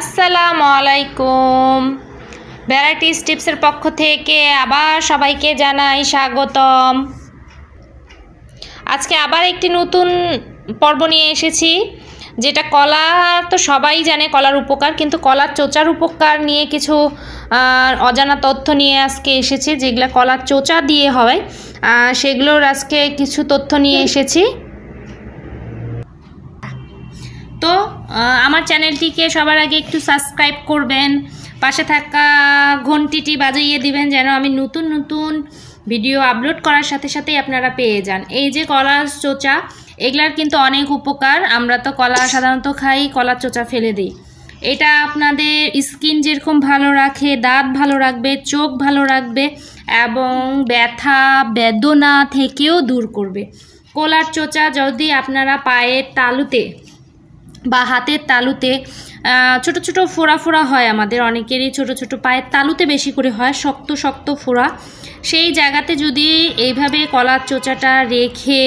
আসসালামু আলাইকুম ভ্যারাইটিস টিপসের পক্ষ থেকে আবার সবাইকে জানাই স্বাগতম আজকে আবার একটি নতুন পর্ব নিয়ে এসেছি যেটা কলা তো সবাই জানে কলার উপকার কিন্তু কলার চোচার উপকার নিয়ে কিছু অজানা তথ্য নিয়ে আজকে এসেছি যেগুলো কলার চোচা দিয়ে হয় সেগুলোর আজকে কিছু তথ্য নিয়ে এসেছি তো আমার চ্যানেলটিকে সবার আগে একটু সাবস্ক্রাইব করবেন পাশে থাকা ঘন্টিটি বাজাইয়ে দিবেন যেন আমি নতুন নতুন ভিডিও আপলোড করার সাথে সাথেই আপনারা পেয়ে যান এই যে কলা চোচা এগুলার কিন্তু অনেক উপকার আমরা তো কলা সাধারণত খাই কলা চোচা ফেলে দিই এটা আপনাদের স্কিন যেরকম ভালো রাখে দাঁত ভালো রাখবে চোখ ভালো রাখবে এবং ব্যথা বেদনা থেকেও দূর করবে কলার চোচা যদি আপনারা পায়ের তালুতে বা হাতের তালুতে ছোট ছোট ফোড়া ফোড়া হয় আমাদের অনেকেরই ছোট ছোট পায়ের তালুতে বেশি করে হয় শক্ত শক্ত ফোড়া সেই জায়গাতে যদি এইভাবে কলার চোচাটা রেখে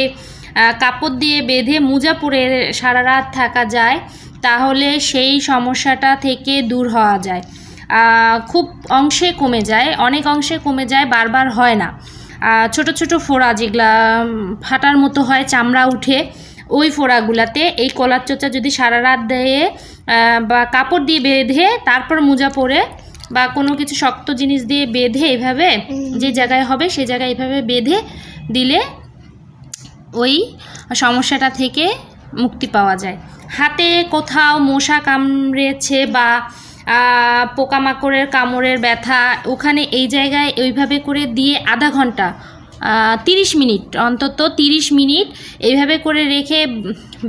কাপড় দিয়ে বেঁধে মোজা পরে সারা রাত থাকা যায় তাহলে সেই সমস্যাটা থেকে দূর হওয়া যায় খুব অংশে কমে যায় অনেক অংশে কমে যায় বারবার হয় না ছোট ছোট ফোড়া যেগুলা ফাটার মতো হয় চামড়া উঠে ওই ফোড়াগুলাতে এই কলার চোচা যদি সারা রাত দেয়ে বা কাপড় দিয়ে বেঁধে তারপর মোজা পরে বা কোনো কিছু শক্ত জিনিস দিয়ে বেঁধে এভাবে যে জায়গায় হবে সে জায়গায় এভাবে বেঁধে দিলে ওই সমস্যাটা থেকে মুক্তি পাওয়া যায় হাতে কোথাও মশা কামড়েছে বা পোকামাকড়ের কামড়ের ব্যথা ওখানে এই জায়গায় ওইভাবে করে দিয়ে আধা ঘন্টা তিরিশ মিনিট অন্তত তিরিশ মিনিট এইভাবে করে রেখে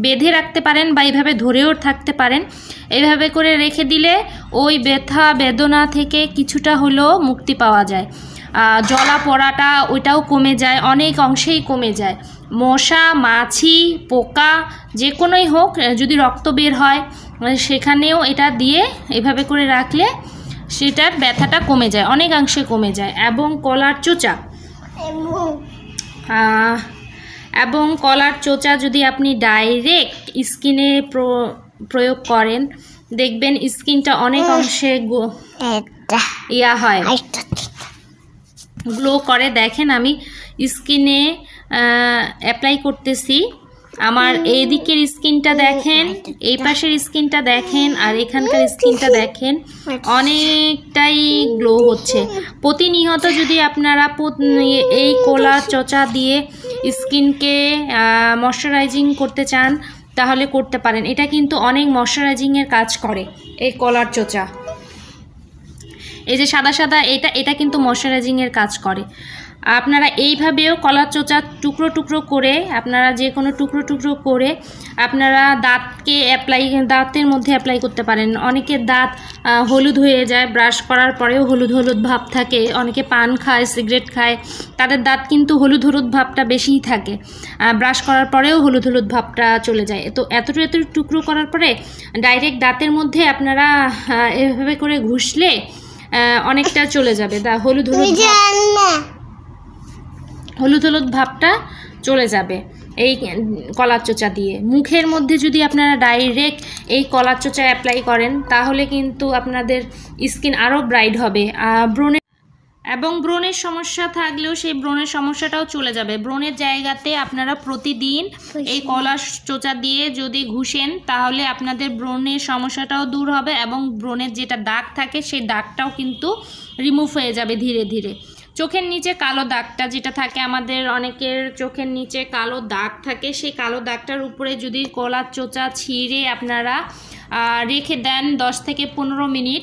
বেঁধে রাখতে পারেন বা এইভাবে ধরেও থাকতে পারেন এইভাবে করে রেখে দিলে ওই ব্যথা বেদনা থেকে কিছুটা হলেও মুক্তি পাওয়া যায় জলা পড়াটা ওইটাও কমে যায় অনেক অংশেই কমে যায় মশা মাছি পোকা যে কোনোই হোক যদি রক্ত বের হয় সেখানেও এটা দিয়ে এভাবে করে রাখলে সেটার ব্যথাটা কমে যায় অনেকাংশে কমে যায় এবং কলার চোচা এবং কলার চোচা যদি আপনি ডাইরেক্ট স্কিনে প্রয়োগ করেন দেখবেন স্কিনটা অনেক অংশে ইয়া হয় গ্লো করে দেখেন আমি স্কিনে অ্যাপ্লাই করতেছি আমার এই দিকের স্কিনটা দেখেন এই পাশের স্কিনটা দেখেন আর এখানকার স্কিনটা দেখেন অনেকটাই গ্লো হচ্ছে প্রতিনিয়ত যদি আপনারা এই কোলা চচা দিয়ে স্কিনকে ময়শ্চারাইজিং করতে চান তাহলে করতে পারেন এটা কিন্তু অনেক ময়শ্চারাইজিংয়ের কাজ করে এই কলার চোচা এই যে সাদা সাদা এটা এটা কিন্তু ময়শ্চারাইজিংয়ের কাজ করে আপনারা এইভাবেও কলার চোচা টুকরো টুকরো করে আপনারা যে কোনো টুকরো টুকরো করে আপনারা দাঁতকে অ্যাপ্লাই দাঁতের মধ্যে অ্যাপ্লাই করতে পারেন অনেকে দাঁত হলুদ হয়ে যায় ব্রাশ করার পরেও হলুদ হলুদ ভাব থাকে অনেকে পান খায় সিগারেট খায় তাদের দাঁত কিন্তু হলুদ হলুদ ভাবটা বেশিই থাকে ব্রাশ করার পরেও হলুদ হলুদ ভাবটা চলে যায় তো এতটু এত টুকরো করার পরে ডাইরেক্ট দাঁতের মধ্যে আপনারা এভাবে করে ঘুষলে অনেকটা চলে যাবে দা হলুদ হলুদ হলুদ হলুদ ভাবটা চলে যাবে এই কলার চোচা দিয়ে মুখের মধ্যে যদি আপনারা ডাইরেক্ট এই কলার চোচা অ্যাপ্লাই করেন তাহলে কিন্তু আপনাদের স্কিন আরও ব্রাইট হবে ব্রণের এবং ব্রণের সমস্যা থাকলেও সেই ব্রণের সমস্যাটাও চলে যাবে ব্রণের জায়গাতে আপনারা প্রতিদিন এই কলার চোচা দিয়ে যদি ঘুষেন তাহলে আপনাদের ব্রণের সমস্যাটাও দূর হবে এবং ব্রণের যেটা দাগ থাকে সেই দাগটাও কিন্তু রিমুভ হয়ে যাবে ধীরে ধীরে চোখের নিচে কালো দাগটা যেটা থাকে আমাদের অনেকের চোখের নিচে কালো দাগ থাকে সেই কালো দাগটার উপরে যদি কলা চোচা ছিঁড়ে আপনারা রেখে দেন 10 থেকে পনেরো মিনিট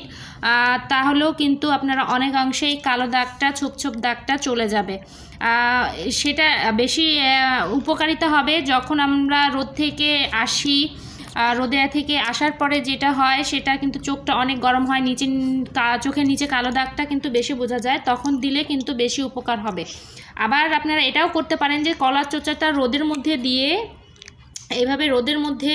তাহলেও কিন্তু আপনারা অনেকাংশেই কালো দাগটা ছোপ ছোপ দাগটা চলে যাবে সেটা বেশি উপকারিতা হবে যখন আমরা রোদ থেকে আসি রোদে থেকে আসার পরে যেটা হয় সেটা কিন্তু চোখটা অনেক গরম হয় নিচে চোখের নিচে কালো দাগটা কিন্তু বেশি বোঝা যায় তখন দিলে কিন্তু বেশি উপকার হবে আবার আপনারা এটাও করতে পারেন যে কলার চোচাটা রোদের মধ্যে দিয়ে এভাবে রোদের মধ্যে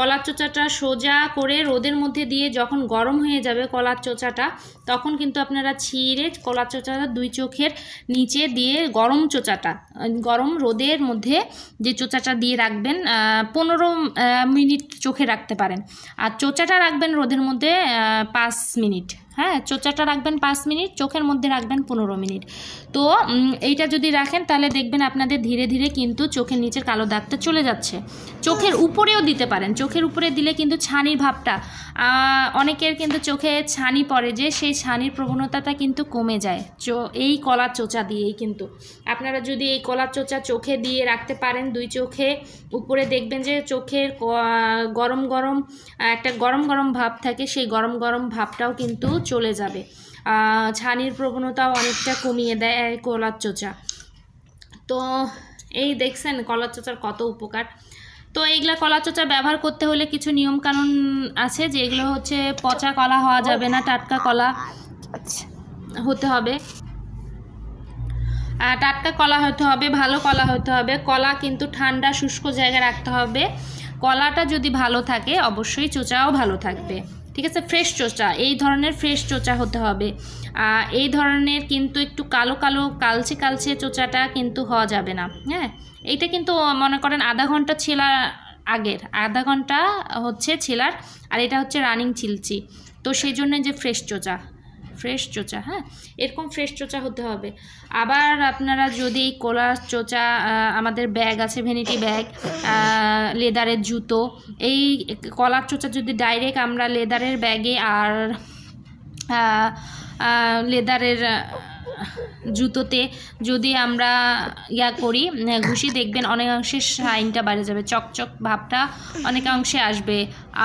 কলার চোচাটা সোজা করে রোদের মধ্যে দিয়ে যখন গরম হয়ে যাবে কলার চোচাটা তখন কিন্তু আপনারা ছিঁড়ে কলার চোচাটা দুই চোখের নিচে দিয়ে গরম চোচাটা গরম রোদের মধ্যে যে চোচাটা দিয়ে রাখবেন পনেরো মিনিট চোখে রাখতে পারেন আর চোচাটা রাখবেন রোদের মধ্যে পাঁচ মিনিট হ্যাঁ চোচাটা রাখবেন পাঁচ মিনিট চোখের মধ্যে রাখবেন পনেরো মিনিট তো এইটা যদি রাখেন তাহলে দেখবেন আপনাদের ধীরে ধীরে কিন্তু চোখের নিচের কালো দাগটা চলে যাচ্ছে চোখের উপরেও দিতে পারেন চোখ চোখের উপরে দিলে কিন্তু ছানির ভাবটা অনেকের কিন্তু চোখে ছানি পড়ে যে সেই ছানির প্রবণতাটা কিন্তু কমে যায় চো এই কলা চোচা দিয়েই কিন্তু আপনারা যদি এই কলা চোচা চোখে দিয়ে রাখতে পারেন দুই চোখে উপরে দেখবেন যে চোখের গরম গরম একটা গরম গরম ভাব থাকে সেই গরম গরম ভাবটাও কিন্তু চলে যাবে ছানির প্রবণতাও অনেকটা কমিয়ে দেয় কলার চোচা তো এই দেখছেন কলার চোচার কত উপকার তো এইগুলা কলা চোচা ব্যবহার করতে হলে কিছু নিয়মকানুন আছে যে এগুলো হচ্ছে পচা কলা হওয়া যাবে না টাটকা কলা আচ্ছা। হতে হবে আর টাটকা কলা হতে হবে ভালো কলা হতে হবে কলা কিন্তু ঠান্ডা শুষ্ক জায়গায় রাখতে হবে কলাটা যদি ভালো থাকে অবশ্যই চোচাও ভালো থাকবে ঠিক আছে ফ্রেশ চোচা এই ধরনের ফ্রেশ চোচা হতে হবে এই ধরনের কিন্তু একটু কালো কালো কালচে কালচে চোচাটা কিন্তু হওয়া যাবে না হ্যাঁ এইটা কিন্তু মনে করেন আধা ঘন্টা ছেলার আগের আধা ঘন্টা হচ্ছে ছেলার আর এটা হচ্ছে রানিং চিলচি তো সেই জন্য যে ফ্রেশ চোচা ফ্রেশ চোচা হ্যাঁ এরকম ফ্রেশ চোচা হতে হবে আবার আপনারা যদি কোলা চোচা আমাদের ব্যাগ আছে ভ্যানিটি ব্যাগ লেদারের জুতো এই কলার চোচা যদি ডাইরেক্ট আমরা লেদারের ব্যাগে আর লেদারের জুতোতে যদি আমরা ইয়া করি ঘুষি দেখবেন অনেকাংশে সাইনটা বাড়ে যাবে চকচক ভাবটা অনেকাংশে আসবে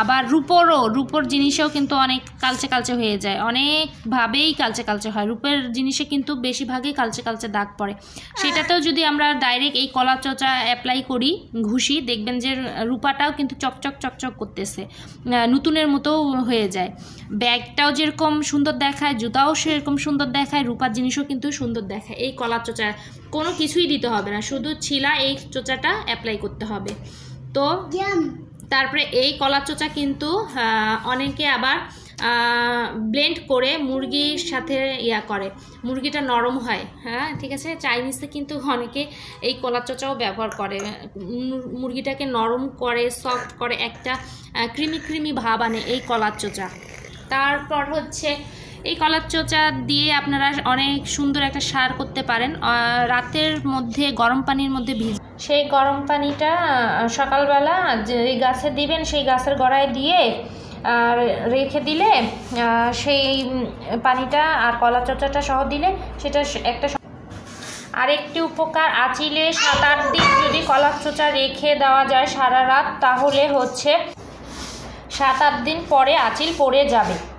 আবার রূপরও রূপর জিনিসেও কিন্তু অনেক কালচে কালচে হয়ে যায় অনেকভাবেই কালচে কালচে হয় রূপের জিনিসে কিন্তু বেশিরভাগই কালচে কালচে দাগ পড়ে সেটাতেও যদি আমরা ডাইরেক্ট এই কলা চচা অ্যাপ্লাই করি ঘুষি দেখবেন যে রূপাটাও কিন্তু চকচক চকচক করতেছে নতুনের মতো হয়ে যায় ব্যাগটাও যেরকম সুন্দর দেখায় জুতাও সেরকম সুন্দর দেখায় রূপার জিনিসও কিন্তু সুন্দর দেখায় এই কলা চোচা কোনো কিছুই দিতে হবে না শুধু ছিলা এই চোচাটা অ্যাপ্লাই করতে হবে তো তারপরে এই কলাচোচা চোচা কিন্তু অনেকে আবার ব্লেন্ড করে মুরগির সাথে ইয়া করে মুরগিটা নরম হয় হ্যাঁ ঠিক আছে চাইনিজে কিন্তু অনেকে এই কলা চোচাও ব্যবহার করে মুরগিটাকে নরম করে সফট করে একটা ক্রিমি ক্রিমি ভাব আনে এই কলা চোচা তারপর হচ্ছে এই কলার চোচা দিয়ে আপনারা অনেক সুন্দর একটা সার করতে পারেন রাতের মধ্যে গরম পানির মধ্যে ভিজ সেই গরম পানিটা সকালবেলা যে গাছে দিবেন সেই গাছের গড়ায় দিয়ে আর রেখে দিলে সেই পানিটা আর কলা চোচাটা সহ দিলে সেটা একটা আরেকটি উপকার আচিলে সাত আট দিন যদি কলা চোচা রেখে দেওয়া যায় সারা রাত তাহলে হচ্ছে সাত আট দিন পরে আচিল পড়ে যাবে